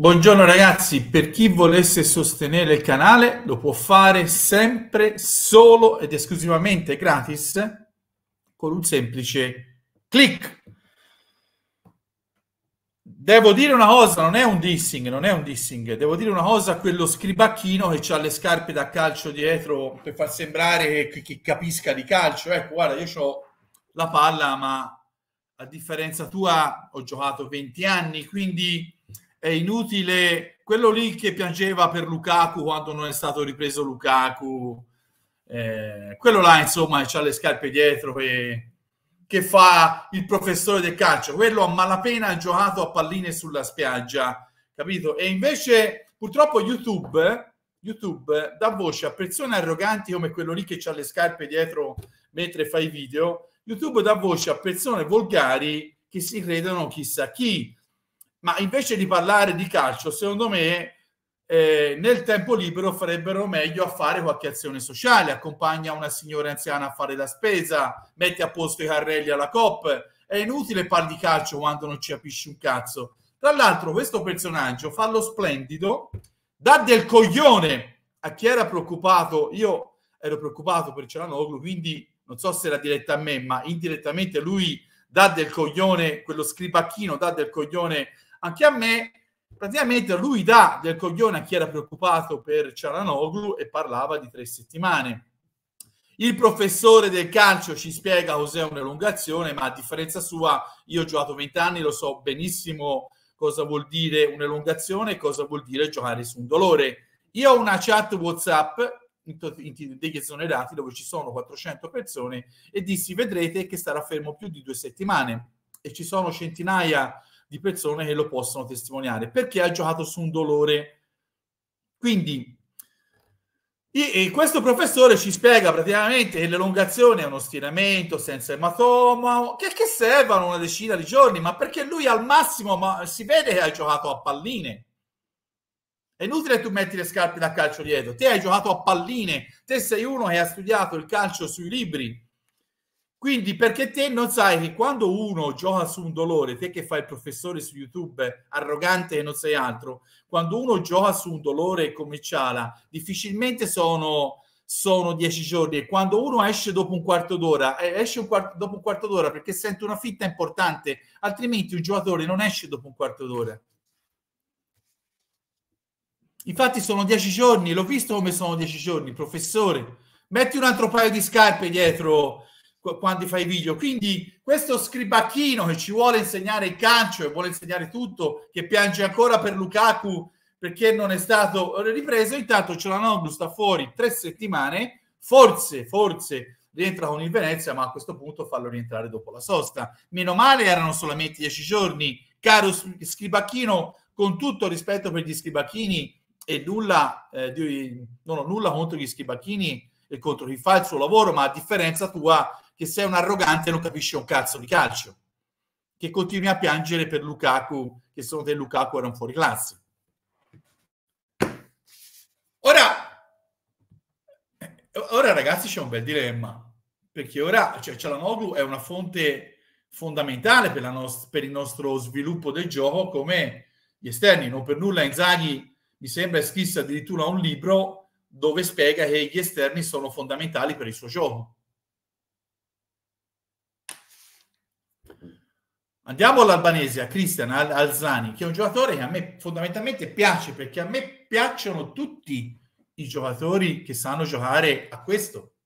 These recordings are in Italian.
Buongiorno ragazzi, per chi volesse sostenere il canale lo può fare sempre solo ed esclusivamente gratis con un semplice clic. Devo dire una cosa, non è un dissing, non è un dissing, devo dire una cosa a quello scribacchino che ha le scarpe da calcio dietro per far sembrare che, che capisca di calcio. Ecco, guarda, io ho la palla, ma a differenza tua ho giocato 20 anni, quindi è inutile quello lì che piangeva per Lukaku quando non è stato ripreso Lukaku eh, quello là insomma ha le scarpe dietro e, che fa il professore del calcio quello a malapena ha giocato a palline sulla spiaggia capito e invece purtroppo youtube youtube dà voce a persone arroganti come quello lì che ha le scarpe dietro mentre fa i video youtube dà voce a persone volgari che si credono chissà chi ma invece di parlare di calcio, secondo me eh, nel tempo libero farebbero meglio a fare qualche azione sociale, accompagna una signora anziana a fare la spesa, mette a posto i carrelli alla COP, è inutile parlare di calcio quando non ci capisci un cazzo. Tra l'altro questo personaggio fa lo splendido, dà del coglione a chi era preoccupato, io ero preoccupato per Cialanoglu, quindi non so se era diretta a me, ma indirettamente lui dà del coglione, quello scripacchino dà del coglione anche a me, praticamente lui dà del coglione a chi era preoccupato per Cialanoglu e parlava di tre settimane. Il professore del calcio ci spiega cos'è un'elungazione, ma a differenza sua, io ho giocato 20 anni, lo so benissimo cosa vuol dire un'elungazione e cosa vuol dire giocare su un dolore. Io ho una chat WhatsApp degli esonerati dove ci sono 400 persone e dissi vedrete che starà fermo più di due settimane e ci sono centinaia di persone che lo possono testimoniare, perché ha giocato su un dolore. Quindi e questo professore ci spiega praticamente che l'elongazione è uno stiramento senza ematoma, che, che servono una decina di giorni, ma perché lui al massimo ma, si vede che ha giocato a palline. È inutile che tu metti le scarpe da calcio dietro, te hai giocato a palline, te sei uno che ha studiato il calcio sui libri, quindi perché te non sai che quando uno gioca su un dolore, te che fai il professore su YouTube arrogante e non sei altro, quando uno gioca su un dolore come Ciala, difficilmente sono, sono dieci giorni e quando uno esce dopo un quarto d'ora, esce un quarto, dopo un quarto d'ora perché sente una fitta importante, altrimenti un giocatore non esce dopo un quarto d'ora. Infatti sono dieci giorni, l'ho visto come sono dieci giorni, professore, metti un altro paio di scarpe dietro quando fai video. Quindi questo scribacchino che ci vuole insegnare il calcio e vuole insegnare tutto, che piange ancora per Lukaku perché non è stato ripreso, intanto la Cialanoglu sta fuori tre settimane, forse, forse rientra con il Venezia, ma a questo punto fallo rientrare dopo la sosta. Meno male erano solamente dieci giorni. Caro Scribacchino, con tutto rispetto per gli Scribacchini e nulla, eh, di, no, nulla contro gli Scribacchini, il contro chi fa il suo lavoro, ma a differenza tua che sei un arrogante e non capisci un cazzo di calcio, che continui a piangere per Lukaku, che sono te Lukaku era un classe. Ora, ora ragazzi c'è un bel dilemma, perché ora cioè, Cialanoglu è una fonte fondamentale per, la nost- per il nostro sviluppo del gioco come gli esterni, non per nulla Inzaghi mi sembra scrisse addirittura un libro dove spiega che gli esterni sono fondamentali per il suo gioco. Andiamo all'Albanese, a Cristian Alzani, che è un giocatore che a me fondamentalmente piace perché a me piacciono tutti i giocatori che sanno giocare a questo.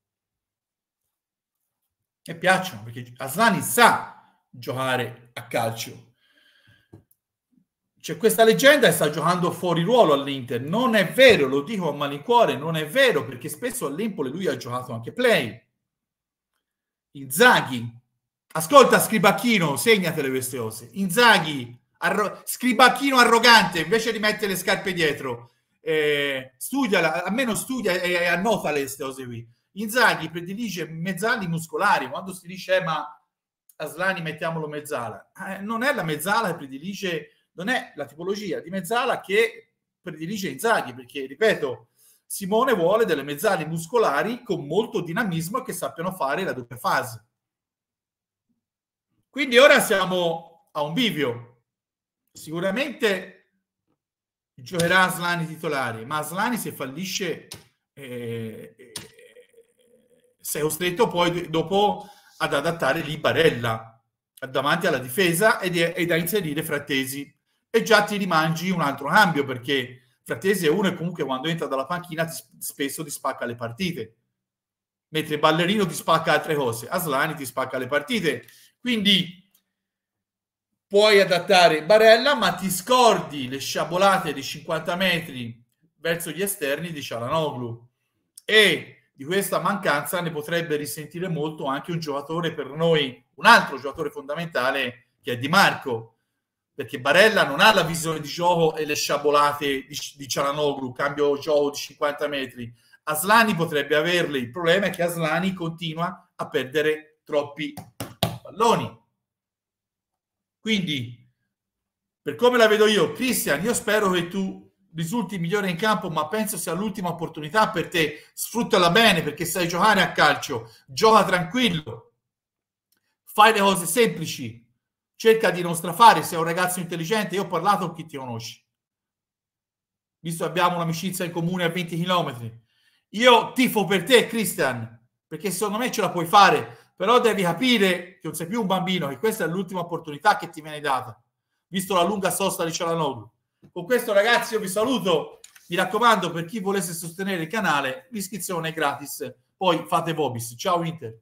E piacciono perché Alzani sa giocare a calcio c'è cioè, questa leggenda sta giocando fuori ruolo all'Inter. Non è vero, lo dico a malincuore, non è vero, perché spesso all'Empoli lui ha giocato anche play. Inzaghi, ascolta Scribacchino, segnatele queste cose. Inzaghi, arro- Scribacchino arrogante, invece di mettere le scarpe dietro. Eh, studia, almeno studia e, e annota le cose qui. Inzaghi predilige mezzali muscolari, quando si dice eh, ma Aslani mettiamolo mezzala. Eh, non è la mezzala che predilige non è la tipologia di mezzala che predilige Inzaghi, perché, ripeto, Simone vuole delle mezzali muscolari con molto dinamismo e che sappiano fare la doppia fase. Quindi ora siamo a un bivio. Sicuramente giocherà Slani titolare, ma Slani se fallisce eh, eh, sei costretto poi dopo ad adattare lì Barella davanti alla difesa ed, è, ed a inserire Frattesi e già ti rimangi un altro cambio perché Frattesi è uno e comunque quando entra dalla panchina ti, spesso ti spacca le partite mentre Ballerino ti spacca altre cose Aslani ti spacca le partite quindi puoi adattare Barella ma ti scordi le sciabolate di 50 metri verso gli esterni di Cialanoglu e di questa mancanza ne potrebbe risentire molto anche un giocatore per noi, un altro giocatore fondamentale che è Di Marco, perché Barella non ha la visione di gioco e le sciabolate di, di Cialanoglu, cambio gioco di 50 metri. Aslani potrebbe averle, il problema è che Aslani continua a perdere troppi palloni. Quindi, per come la vedo io, Cristian, io spero che tu risulti migliore in campo, ma penso sia l'ultima opportunità per te. Sfruttala bene perché sai giocare a calcio, gioca tranquillo, fai le cose semplici, cerca di non strafare, sei un ragazzo intelligente, io ho parlato con chi ti conosce, visto che abbiamo un'amicizia in comune a 20 km, io tifo per te Christian, perché secondo me ce la puoi fare, però devi capire che non sei più un bambino, e questa è l'ultima opportunità che ti viene data, visto la lunga sosta di Cialanoglu. Con questo ragazzi io vi saluto, mi raccomando per chi volesse sostenere il canale, l'iscrizione è gratis, poi fate Vobis, ciao Inter.